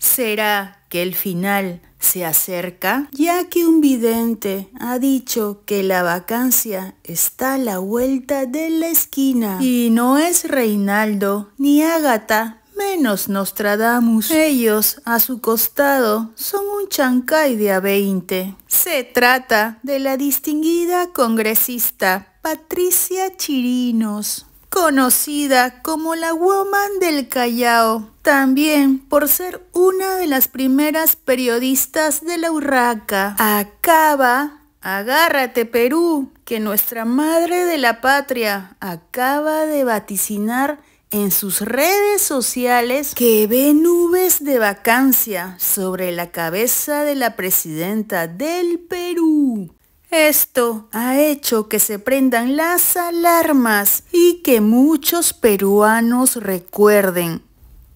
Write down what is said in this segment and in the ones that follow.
¿Será que el final se acerca? Ya que un vidente ha dicho que la vacancia está a la vuelta de la esquina. Y no es Reinaldo ni Ágata menos Nostradamus. Ellos, a su costado, son un chancay de a 20. Se trata de la distinguida congresista Patricia Chirinos conocida como la Woman del Callao, también por ser una de las primeras periodistas de la Urraca. Acaba, agárrate Perú, que nuestra madre de la patria acaba de vaticinar en sus redes sociales que ve nubes de vacancia sobre la cabeza de la presidenta del Perú. Esto ha hecho que se prendan las alarmas y que muchos peruanos recuerden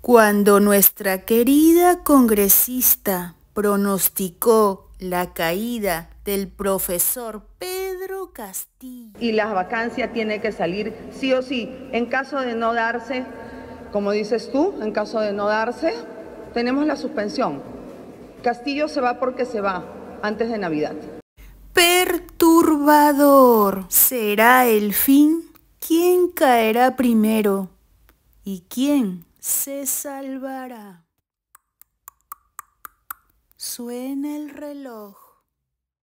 cuando nuestra querida congresista pronosticó la caída del profesor Pedro Castillo. Y la vacancia tiene que salir sí o sí. En caso de no darse, como dices tú, en caso de no darse, tenemos la suspensión. Castillo se va porque se va antes de Navidad perturbador. Será el fin quién caerá primero y quién se salvará. Suena el reloj.